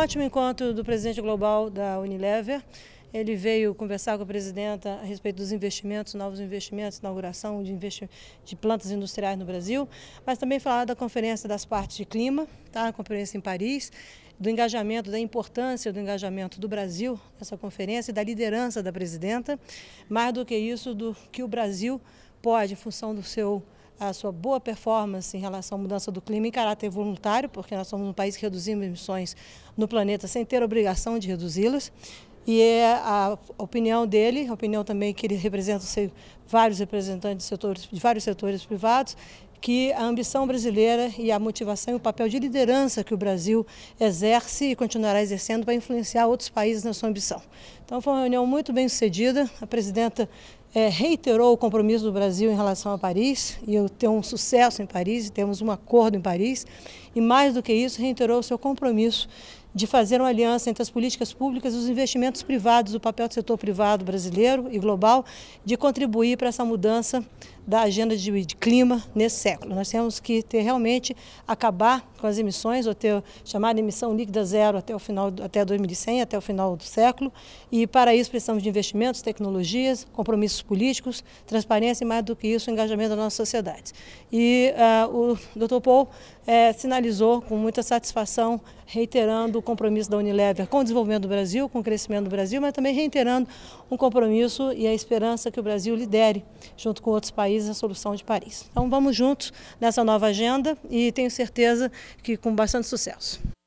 ótimo encontro do presidente global da Unilever. Ele veio conversar com a presidenta a respeito dos investimentos, novos investimentos, inauguração de, investi de plantas industriais no Brasil, mas também falar da conferência das partes de clima, tá? a conferência em Paris, do engajamento, da importância do engajamento do Brasil nessa conferência e da liderança da presidenta, mais do que isso, do que o Brasil pode, em função do seu a sua boa performance em relação à mudança do clima em caráter voluntário, porque nós somos um país que reduzimos emissões no planeta sem ter obrigação de reduzi-las. E é a opinião dele, a opinião também que ele representa vários representantes de, setores, de vários setores privados, que a ambição brasileira e a motivação e o papel de liderança que o Brasil exerce e continuará exercendo para influenciar outros países na sua ambição. Então foi uma reunião muito bem sucedida. A presidenta é, reiterou o compromisso do Brasil em relação a Paris, e eu tenho um sucesso em Paris, temos um acordo em Paris, e mais do que isso, reiterou o seu compromisso de fazer uma aliança entre as políticas públicas e os investimentos privados, o papel do setor privado brasileiro e global, de contribuir para essa mudança da agenda de, clima nesse século. Nós temos que ter realmente acabar com as emissões, ou ter chamada emissão líquida zero até o final até 2100, até o final do século. E para isso precisamos de investimentos, tecnologias, compromissos políticos, transparência e mais do que isso, engajamento da nossa sociedade. E uh, o Dr. Paul eh, sinalizou com muita satisfação, reiterando do compromisso da Unilever com o desenvolvimento do Brasil, com o crescimento do Brasil, mas também reiterando um compromisso e a esperança que o Brasil lidere, junto com outros países, a solução de Paris. Então vamos juntos nessa nova agenda e tenho certeza que com bastante sucesso.